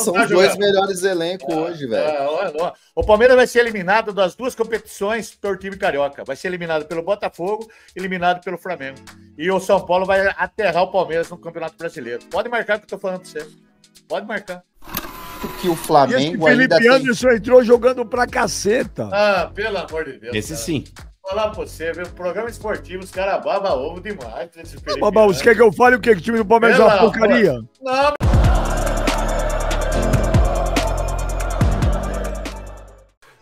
são tá os dois melhores elencos é, hoje, velho. É, o Palmeiras vai ser eliminado das duas competições do time carioca. Vai ser eliminado pelo Botafogo, eliminado pelo Flamengo. E o São Paulo vai aterrar o Palmeiras no Campeonato Brasileiro. Pode marcar que eu tô falando pra você. Pode marcar. Que o Flamengo e esse Felipe Anderson tem... entrou jogando pra caceta. Ah, pelo amor de Deus. Esse cara. sim falar pra você, viu? Programa esportivo, os caras babam ovo demais. Ah, babam, você quer que eu fale o quê? Que o time do Palmeiras é uma porcaria? Não,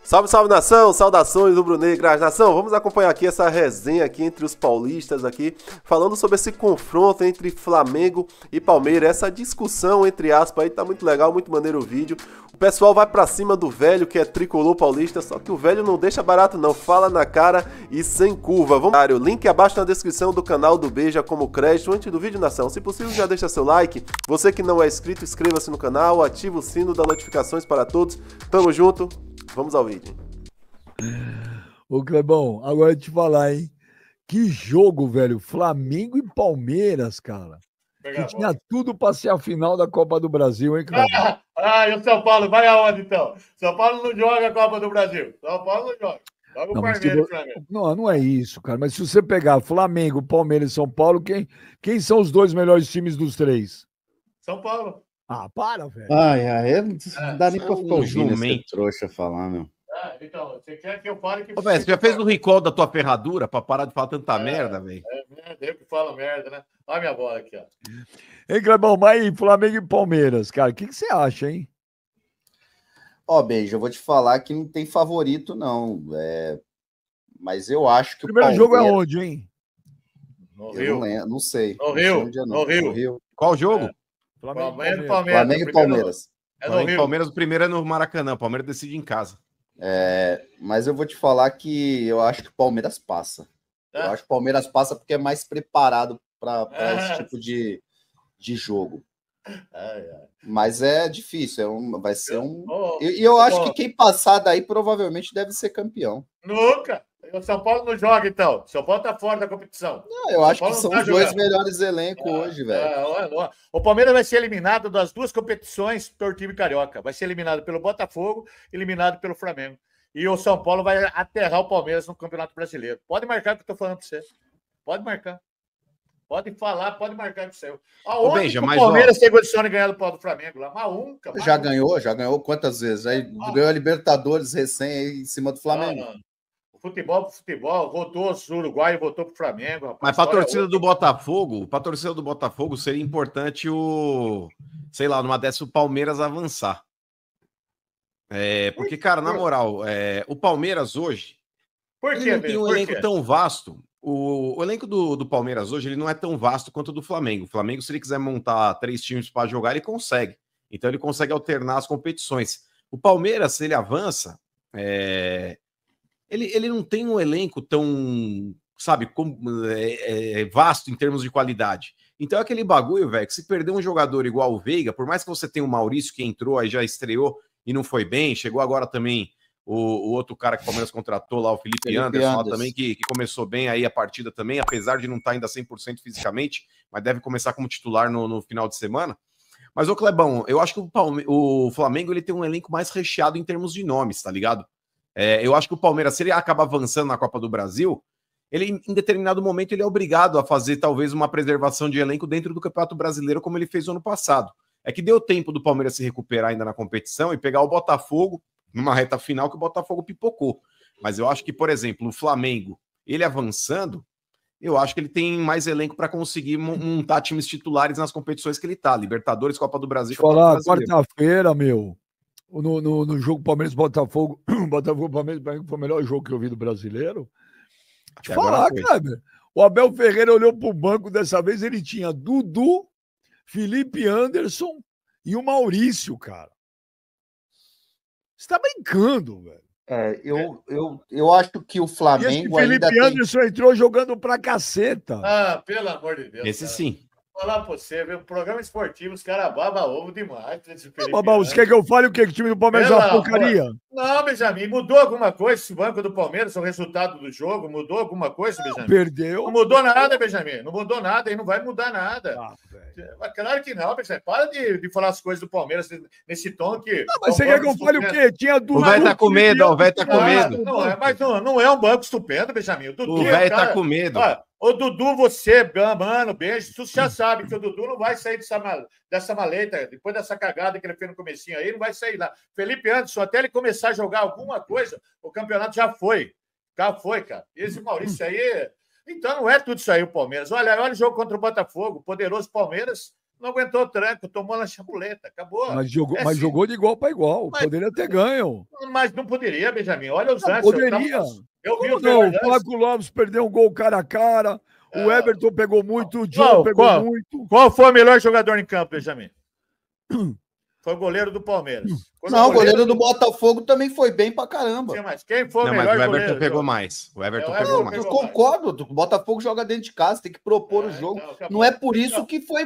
Salve, salve nação, saudações do Brunei, negras Nação, vamos acompanhar aqui essa resenha aqui entre os paulistas aqui, falando sobre esse confronto entre Flamengo e Palmeiras, essa discussão entre aspas aí tá muito legal, muito maneiro o vídeo. O pessoal vai para cima do velho que é tricolor paulista, só que o velho não deixa barato não, fala na cara e sem curva. Vamos, o link abaixo na descrição do canal do Beija como crédito antes do vídeo, nação. Se possível, já deixa seu like. Você que não é inscrito, inscreva-se no canal, ativa o sino das notificações para todos. Tamo junto. Vamos ao vídeo. Ô, Clebão, agora te falar, hein? Que jogo, velho. Flamengo e Palmeiras, cara. Pegar que tinha tudo para ser a final da Copa do Brasil, hein, Clebão? Ah, ah, e o São Paulo vai aonde, então? São Paulo não joga a Copa do Brasil. São Paulo não joga. Joga não, o Palmeiras, se... Não, não é isso, cara. Mas se você pegar Flamengo, Palmeiras e São Paulo, quem, quem são os dois melhores times dos três? São Paulo. Ah, para, velho. Ai, ai, eu não é, dá nem pra é ficar ouvindo esse trouxa falar, meu. Ah, então, você quer que eu pare que. Ô, véio, você já fez no um recall da tua ferradura pra parar de falar tanta é, merda, velho? É, eu que falo merda, né? Olha minha bola aqui, ó. Ei, Clebão, mas aí, Flamengo e Palmeiras, cara, o que, que você acha, hein? Ó, oh, beijo, eu vou te falar que não tem favorito, não. É... Mas eu acho que. O primeiro Palmeiras... jogo é onde, hein? No eu Rio. Não, lembro, não sei. No não Rio. Sei é, não. No Rio. Qual jogo? É. Flamengo, Flamengo, Palmeiras. Flamengo e Palmeiras. É Flamengo, Palmeiras, o primeiro é no Maracanã, o Palmeiras decide em casa. É, mas eu vou te falar que eu acho que o Palmeiras passa. É. Eu acho que o Palmeiras passa porque é mais preparado para é. esse tipo de, de jogo. É, é. Mas é difícil, é um, vai ser um. E eu, eu, acho que quem passar daí provavelmente deve ser campeão. Nunca! O São Paulo não joga, então. O São Paulo tá fora da competição. Não, eu acho que são tá os jogando. dois melhores elencos é, hoje, velho. É, o Palmeiras vai ser eliminado das duas competições por time carioca. Vai ser eliminado pelo Botafogo, eliminado pelo Flamengo. E o São Paulo vai aterrar o Palmeiras no Campeonato Brasileiro. Pode marcar o que eu tô falando pra você. Pode marcar. Pode falar, pode marcar com o seu. Ô, Benja, o Palmeiras ó, tem condição de ganhar do pau do Flamengo lá? Maunca. Já ganhou, já ganhou quantas vezes? Aí ganhou a Libertadores recém aí em cima do Flamengo. Não, não futebol pro futebol, votou o Uruguai e votou pro Flamengo. Rapaz. Mas pra torcida do Botafogo, pra torcida do Botafogo seria importante o, sei lá, numa dessa o Palmeiras avançar. É, porque, cara, na moral, é, o Palmeiras hoje. Por quê, não tem um elenco quê? tão vasto. O, o elenco do, do, Palmeiras hoje ele não é tão vasto quanto o do Flamengo. O Flamengo, se ele quiser montar três times para jogar, ele consegue. Então ele consegue alternar as competições. O Palmeiras, se ele avança, é, ele, ele não tem um elenco tão, sabe, como, é, é, é, vasto em termos de qualidade. Então é aquele bagulho, velho, que se perder um jogador igual o Veiga, por mais que você tenha o Maurício que entrou, aí já estreou e não foi bem, chegou agora também o, o outro cara que o Palmeiras contratou lá, o Felipe, Felipe Anderson, Anderson. também, que, que, começou bem aí a partida também, apesar de não estar tá ainda 100% fisicamente, mas deve começar como titular no, no final de semana. Mas, ô Clebão, eu acho que o, Palme... o Flamengo ele tem um elenco mais recheado em termos de nomes, tá ligado? É, eu acho que o Palmeiras, se ele acaba avançando na Copa do Brasil, ele em determinado momento ele é obrigado a fazer talvez uma preservação de elenco dentro do Campeonato Brasileiro, como ele fez no ano passado. É que deu tempo do Palmeiras se recuperar ainda na competição e pegar o Botafogo numa reta final que o Botafogo pipocou. Mas eu acho que, por exemplo, o Flamengo, ele avançando, eu acho que ele tem mais elenco para conseguir montar times titulares nas competições que ele tá, Libertadores, Copa do Brasil. Falar quarta-feira, meu, no, no, no jogo Palmeiras-Botafogo, Botafogo-Palmeiras, para mim foi o melhor jogo que eu vi do brasileiro. Te falar, cara. O Abel Ferreira olhou pro banco dessa vez, ele tinha Dudu, Felipe Anderson e o Maurício, cara. Você tá brincando, velho. É, eu, eu, eu acho que o Flamengo. E esse Felipe ainda Anderson tem... entrou jogando pra caceta. Ah, pelo amor de Deus. Esse cara. sim falar pra você, viu? programa esportivo, os caras babam ovo demais. Babam, você quer que eu fale o que? Que o time do Palmeiras é uma porcaria? Não, Benjamin, mudou alguma coisa esse banco do Palmeiras, o resultado do jogo? Mudou alguma coisa, Benjamin? perdeu. Não mudou nada, Benjamin. Não mudou nada e não vai mudar nada. Ah, mas claro que não, Benjamin. Para de, de falar as coisas do Palmeiras nesse tom que. Não, ah, mas é você quer que eu fale o quê? Tinha Dudu. O velho tá com medo, ó, o velho tá com ah, medo. Não, é, mas não, não é um banco estupendo, Benjamin. O, Dudu, o é velho tá com medo. Ô, Dudu, você, mano, beijo. Tu já sabe que o Dudu não vai sair dessa maleta, depois dessa cagada que ele fez no comecinho aí, não vai sair lá. Felipe Anderson, até ele começar a jogar alguma coisa, o campeonato já foi. Já foi, cara. Esse Maurício aí... Então não é tudo isso aí o Palmeiras. Olha, olha o jogo contra o Botafogo, poderoso Palmeiras, não aguentou o tranco, tomou na chapuleta, acabou. Mas jogou, é mas assim. jogou de igual para igual, mas, poderia ter ganho. Mas não poderia, Benjamin. Olha os Santos. Poderia. Eu tava, eu vi o não, o Flávio Lopes perdeu um gol cara a cara. É. O Everton pegou muito, o John qual, pegou qual, muito. Qual foi o melhor jogador em campo, Benjamin? Foi goleiro do Palmeiras. Hum. Quando não, o goleiro... goleiro do Botafogo também foi bem pra caramba. Sim, mas quem foi não, o melhor mas o Everton goleiro, pegou mais. O Everton, é, pegou mais. Eu concordo, o Botafogo joga dentro de casa, tem que propor é, o jogo. Não, não é por isso não. que foi,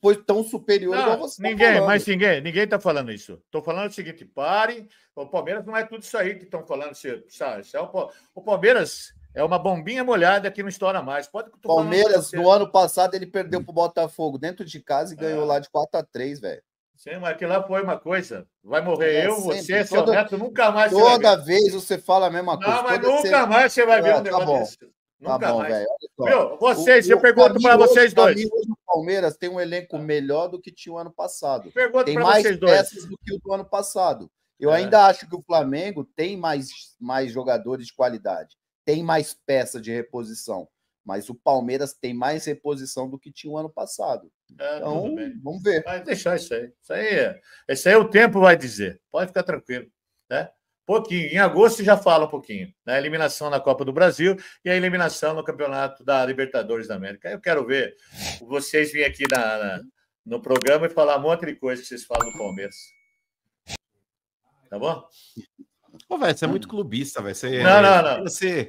foi tão superior não, você. Tá ninguém, tá mas ninguém, ninguém tá falando isso. Tô falando o seguinte, pare. O Palmeiras não é tudo isso aí que estão falando. Se, é, se é, é o, o Palmeiras é uma bombinha molhada que não estoura mais. Pode Palmeiras, no ano passado, ele perdeu pro Botafogo dentro de casa e é. ganhou lá de 4 a 3 velho. Sim, mas aquilo lá foi uma coisa. Vai morrer é eu, sempre, você, seu toda, neto, nunca mais. Toda vez você fala a mesma coisa. Não, mas toda nunca você... mais você vai ver ah, um tá negócio tá bom. desse. Nunca tá bom, velho Meu, vocês, o, eu pergunto para vocês dois. Hoje, o Palmeiras tem um elenco melhor do que tinha o ano passado. Pergunto tem mais vocês peças dois. do que o do ano passado. Eu é. ainda acho que o Flamengo tem mais, mais jogadores de qualidade, tem mais peça de reposição. Mas o Palmeiras tem mais reposição do que tinha o ano passado. É, então, vamos ver. Vai deixar isso aí. Isso aí, isso é, aí o tempo vai dizer. Pode ficar tranquilo. Né? Pouquinho. Em agosto já fala um pouquinho. Né? Eliminação na Copa do Brasil e a eliminação no Campeonato da Libertadores da América. Eu quero ver vocês virem aqui na, na, no programa e falar um monte de coisa que vocês falam do Palmeiras. Tá bom? Pô, velho, você é muito hum. clubista, velho. Você, não, não, não. Você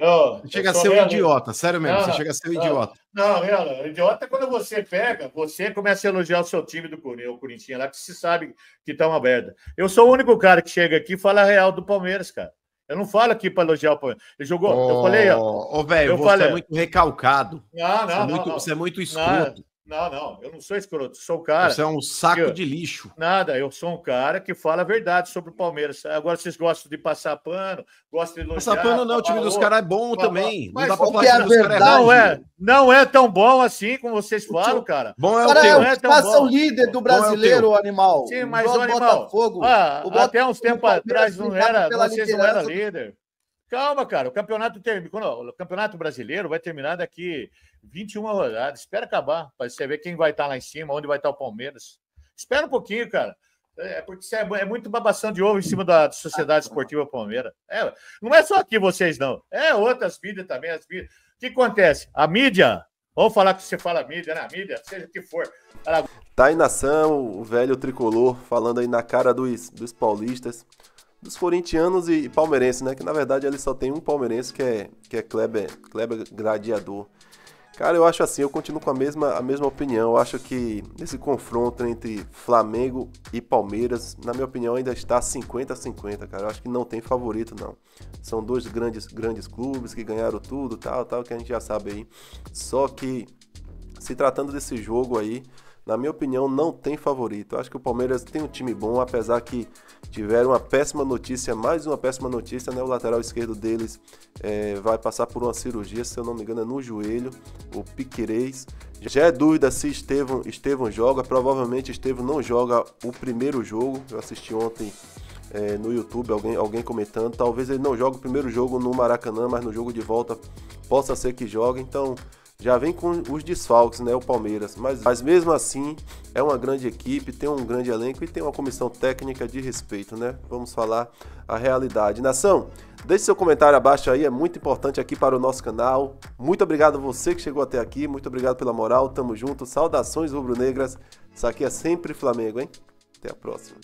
chega a ser um idiota, sério mesmo. Não, você chega a ser um idiota. Não, não, idiota é quando você pega, você começa a elogiar o seu time do Corinthians, o Corinthians lá, que se sabe que tá uma merda. Eu sou o único cara que chega aqui e fala real do Palmeiras, cara. Eu não falo aqui para elogiar o Palmeiras. Ele jogou, oh, eu falei, ó. Ô, velho, você é falei, é muito recalcado. Não, não, você, não, é muito, não, você é muito não, não, eu não sou escroto, sou o cara. Você é um saco eu, de lixo. Nada, eu sou um cara que fala a verdade sobre o Palmeiras. Agora vocês gostam de passar pano, gostam de elogiar. Passar pano não, o time dos caras é bom falar, também. Mas não dá pra falar que é a é verdade não é, não é tão bom assim como vocês falam, cara. Bom é o cara, teu. é passa o líder do brasileiro, é o animal. Sim, mas o, o animal. Botafogo, ah, o Botafogo, até uns tempos atrás não era, vocês não eram líder. Calma, cara. O campeonato termina. O campeonato brasileiro vai terminar daqui 21 rodadas. Espera acabar para você ver quem vai estar tá lá em cima, onde vai estar tá o Palmeiras. Espera um pouquinho, cara. É, é porque é, é muito babação de ovo em cima da Sociedade Esportiva Palmeiras. É, não é só aqui vocês, não. É outras mídias também. As mídias. O que acontece? A mídia. Vamos falar que você fala mídia, na né? mídia, seja o que for. Ela... Tá aí nação, o velho tricolor, falando aí na cara dos, dos paulistas dos corintianos e, e palmeirenses, né? Que na verdade ele só tem um palmeirense que é, que é Kleber, Kleber Gradiador. Cara, eu acho assim, eu continuo com a mesma, a mesma opinião. Eu acho que esse confronto entre Flamengo e Palmeiras, na minha opinião, ainda está 50 a 50, cara. Eu acho que não tem favorito, não. São dois grandes, grandes clubes que ganharam tudo, tal, tal, que a gente já sabe aí. Só que, se tratando desse jogo aí, na minha opinião, não tem favorito. Acho que o Palmeiras tem um time bom, apesar que tiveram uma péssima notícia, mais uma péssima notícia, né? O lateral esquerdo deles é, vai passar por uma cirurgia, se eu não me engano, é no joelho, o Piquerez. Já é dúvida se Estevam Estevão joga, provavelmente Estevam não joga o primeiro jogo. Eu assisti ontem é, no YouTube alguém, alguém comentando, talvez ele não jogue o primeiro jogo no Maracanã, mas no jogo de volta possa ser que jogue, então já vem com os desfalques, né, o Palmeiras, mas, mas mesmo assim é uma grande equipe, tem um grande elenco e tem uma comissão técnica de respeito, né? Vamos falar a realidade. Nação, deixe seu comentário abaixo aí, é muito importante aqui para o nosso canal. Muito obrigado você que chegou até aqui, muito obrigado pela moral, tamo junto, saudações rubro-negras. Isso aqui é sempre Flamengo, hein? Até a próxima.